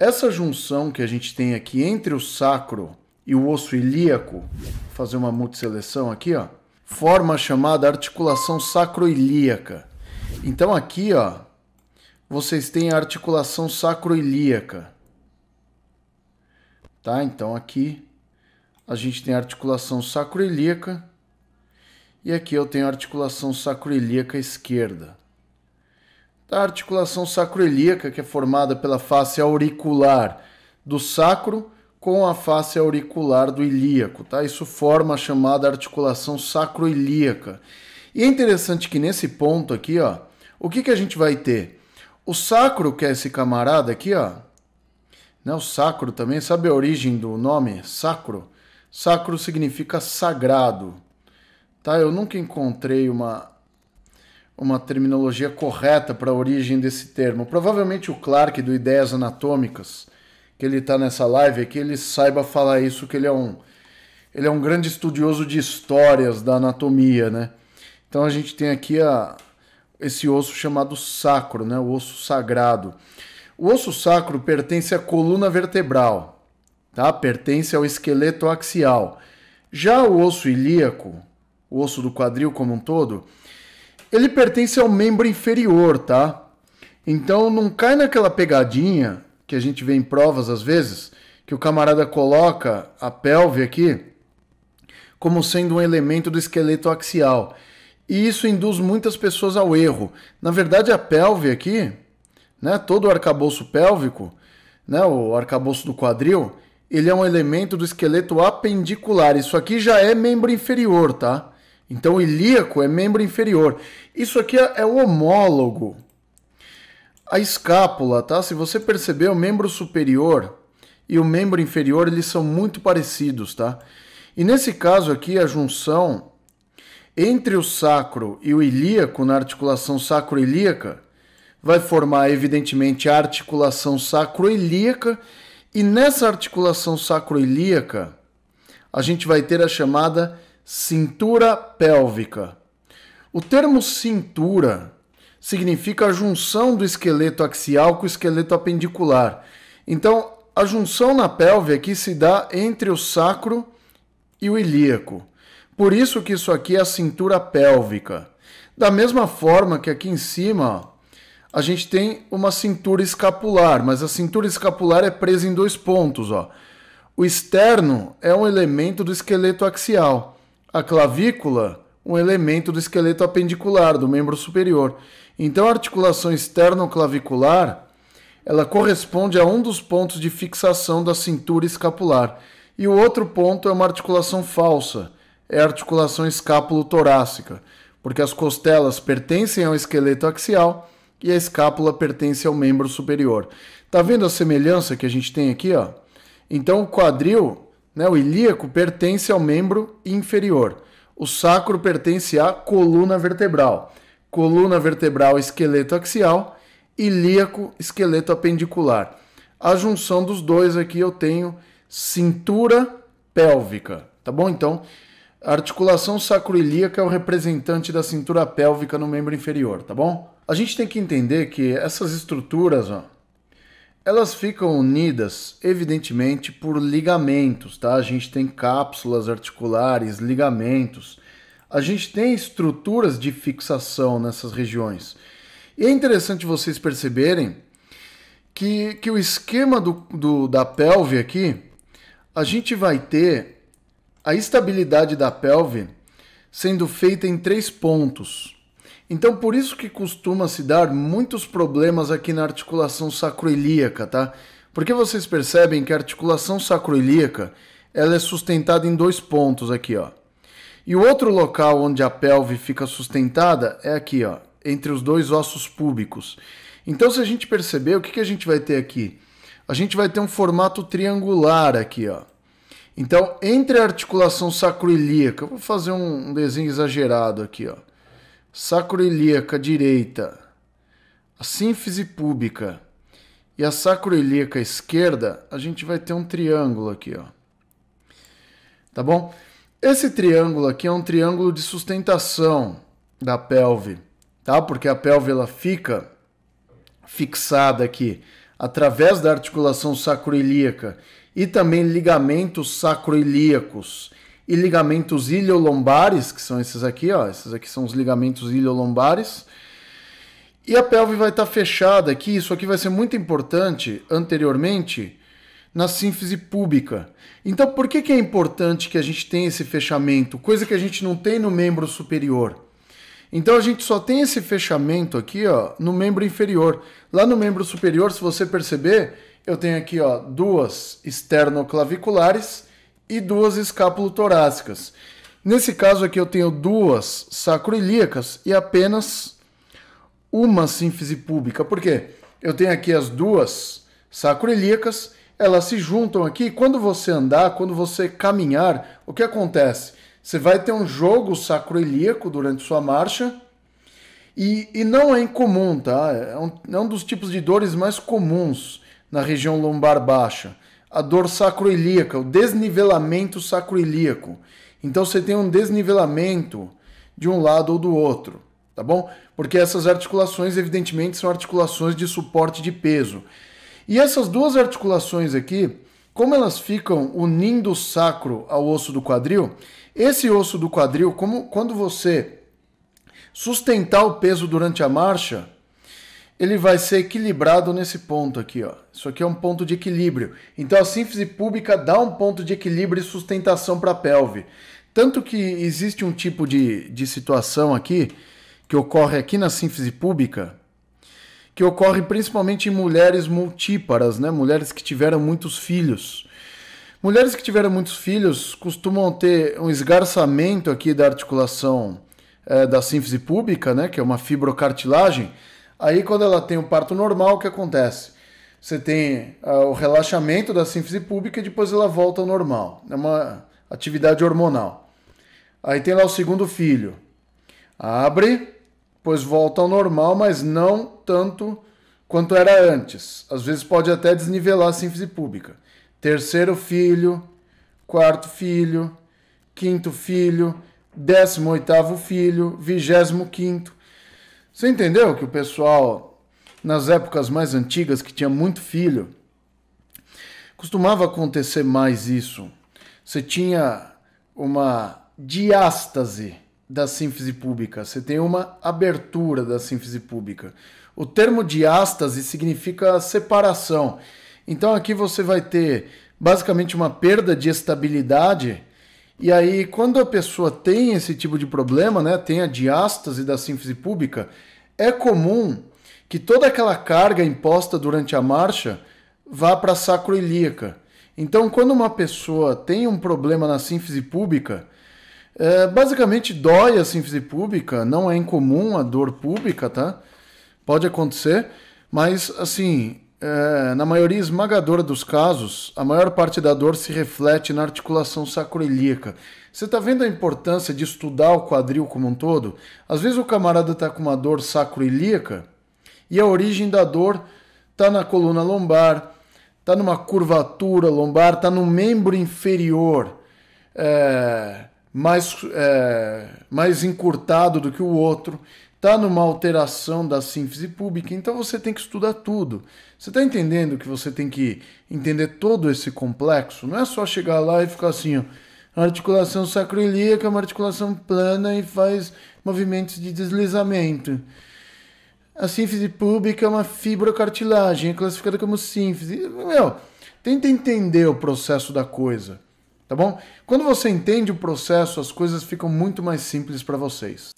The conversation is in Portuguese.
Essa junção que a gente tem aqui entre o sacro e o osso ilíaco, vou fazer uma multiseleção aqui, ó, forma a chamada articulação sacroilíaca. Então aqui, ó, vocês têm a articulação sacroilíaca. Tá? Então aqui a gente tem a articulação sacroilíaca e aqui eu tenho a articulação sacroilíaca esquerda da articulação sacroiliaca, que é formada pela face auricular do sacro com a face auricular do ilíaco, tá? Isso forma a chamada articulação sacroiliaca. E é interessante que nesse ponto aqui, ó, o que, que a gente vai ter? O sacro, que é esse camarada aqui, ó, né? O sacro também, sabe a origem do nome? Sacro. Sacro significa sagrado, tá? Eu nunca encontrei uma uma terminologia correta para a origem desse termo. Provavelmente o Clark do Ideias Anatômicas, que ele está nessa live aqui, ele saiba falar isso, que ele é um ele é um grande estudioso de histórias da anatomia, né? Então a gente tem aqui a, esse osso chamado sacro, né? O osso sagrado. O osso sacro pertence à coluna vertebral, tá? Pertence ao esqueleto axial. Já o osso ilíaco, o osso do quadril como um todo, ele pertence ao membro inferior, tá? Então não cai naquela pegadinha que a gente vê em provas às vezes, que o camarada coloca a pelve aqui como sendo um elemento do esqueleto axial. E isso induz muitas pessoas ao erro. Na verdade, a pelve aqui, né, todo o arcabouço pélvico, né, o arcabouço do quadril, ele é um elemento do esqueleto apendicular. Isso aqui já é membro inferior, tá? Então o ilíaco é membro inferior. Isso aqui é, é o homólogo. A escápula, tá? Se você perceber, o membro superior e o membro inferior, eles são muito parecidos, tá? E nesse caso aqui, a junção entre o sacro e o ilíaco, na articulação sacro-ilíaca, vai formar, evidentemente, a articulação sacro-ilíaca, e nessa articulação sacroilíaca, a gente vai ter a chamada Cintura pélvica. O termo cintura significa a junção do esqueleto axial com o esqueleto apendicular. Então, a junção na pelve é aqui se dá entre o sacro e o ilíaco. Por isso que isso aqui é a cintura pélvica. Da mesma forma que aqui em cima, ó, a gente tem uma cintura escapular, mas a cintura escapular é presa em dois pontos, ó. O externo é um elemento do esqueleto axial a clavícula um elemento do esqueleto apendicular, do membro superior. Então, a articulação externo-clavicular ela corresponde a um dos pontos de fixação da cintura escapular. E o outro ponto é uma articulação falsa, é a articulação escápulo-torácica, porque as costelas pertencem ao esqueleto axial e a escápula pertence ao membro superior. Tá vendo a semelhança que a gente tem aqui, ó? Então o quadril né? O ilíaco pertence ao membro inferior. O sacro pertence à coluna vertebral. Coluna vertebral, esqueleto axial. Ilíaco, esqueleto apendicular. A junção dos dois aqui eu tenho cintura pélvica, tá bom? Então, a articulação ilíaca é o representante da cintura pélvica no membro inferior, tá bom? A gente tem que entender que essas estruturas, ó, elas ficam unidas, evidentemente, por ligamentos, tá? A gente tem cápsulas articulares, ligamentos. A gente tem estruturas de fixação nessas regiões. E é interessante vocês perceberem que, que o esquema do, do, da pelve aqui, a gente vai ter a estabilidade da pelve sendo feita em três pontos. Então por isso que costuma se dar muitos problemas aqui na articulação sacroiliaca, tá? Porque vocês percebem que a articulação sacroiliaca ela é sustentada em dois pontos aqui, ó. E o outro local onde a pelve fica sustentada é aqui, ó, entre os dois ossos púbicos. Então, se a gente perceber, o que, que a gente vai ter aqui? A gente vai ter um formato triangular aqui, ó. Então, entre a articulação sacroiliaca, vou fazer um desenho exagerado aqui, ó sacroiliaca direita, a sínfise pública e a sacroiliaca esquerda, a gente vai ter um triângulo aqui, ó. Tá bom? Esse triângulo aqui é um triângulo de sustentação da pelve, tá? Porque a pelve ela fica fixada aqui através da articulação sacroiliaca e também ligamentos sacroiliacos e ligamentos iliolombares, que são esses aqui, ó, esses aqui são os ligamentos iliolombares. E a pelve vai estar tá fechada aqui, isso aqui vai ser muito importante anteriormente na sínfise púbica. Então, por que, que é importante que a gente tenha esse fechamento? Coisa que a gente não tem no membro superior. Então a gente só tem esse fechamento aqui, ó, no membro inferior. Lá no membro superior, se você perceber, eu tenho aqui, ó, duas esternoclaviculares e duas torácicas. Nesse caso aqui eu tenho duas sacroiliacas e apenas uma sínfise pública. Por quê? Eu tenho aqui as duas sacroiliacas, elas se juntam aqui. Quando você andar, quando você caminhar, o que acontece? Você vai ter um jogo sacroiliaco durante sua marcha. E, e, não é incomum, tá? É um, é um dos tipos de dores mais comuns na região lombar baixa a dor sacroilíaca, o desnivelamento sacroilíaco. Então você tem um desnivelamento de um lado ou do outro, tá bom? Porque essas articulações, evidentemente, são articulações de suporte de peso. E essas duas articulações aqui, como elas ficam unindo o sacro ao osso do quadril, esse osso do quadril, como quando você sustentar o peso durante a marcha, ele vai ser equilibrado nesse ponto aqui, ó. Isso aqui é um ponto de equilíbrio. Então a síntese pública dá um ponto de equilíbrio e sustentação para a pelve. Tanto que existe um tipo de, de situação aqui, que ocorre aqui na síntese pública, que ocorre principalmente em mulheres multíparas, né? Mulheres que tiveram muitos filhos. Mulheres que tiveram muitos filhos costumam ter um esgarçamento aqui da articulação é, da síntese pública, né? Que é uma fibrocartilagem Aí, quando ela tem o parto normal, o que acontece? Você tem ah, o relaxamento da sínfise pública e depois ela volta ao normal. É uma atividade hormonal. Aí tem lá o segundo filho. Abre, depois volta ao normal, mas não tanto quanto era antes. Às vezes pode até desnivelar a sínfise pública. Terceiro filho, quarto filho, quinto filho, décimo oitavo filho, vigésimo quinto. Você entendeu que o pessoal, nas épocas mais antigas, que tinha muito filho, costumava acontecer mais isso. Você tinha uma diástase da sínfise pública, você tem uma abertura da sínfise pública. O termo diástase significa separação. Então aqui você vai ter basicamente uma perda de estabilidade e aí, quando a pessoa tem esse tipo de problema, né, tem a diástase da sínfise pública, é comum que toda aquela carga imposta durante a marcha vá para a sacroilíaca. Então, quando uma pessoa tem um problema na sínfise pública, é, basicamente dói a sínfise pública, não é incomum a dor pública, tá? Pode acontecer, mas assim, é, na maioria esmagadora dos casos, a maior parte da dor se reflete na articulação sacroiliaca. Você está vendo a importância de estudar o quadril como um todo? Às vezes o camarada está com uma dor sacroiliaca e a origem da dor está na coluna lombar, está numa curvatura lombar, está no membro inferior é, mais, é, mais encurtado do que o outro está numa alteração da síntese pública, então você tem que estudar tudo. Você está entendendo que você tem que entender todo esse complexo? Não é só chegar lá e ficar assim, ó, articulação sacroiliaca é uma articulação plana e faz movimentos de deslizamento. A síntese pública é uma fibrocartilagem, é classificada como síntese. Meu, tenta entender o processo da coisa, tá bom? Quando você entende o processo, as coisas ficam muito mais simples para vocês.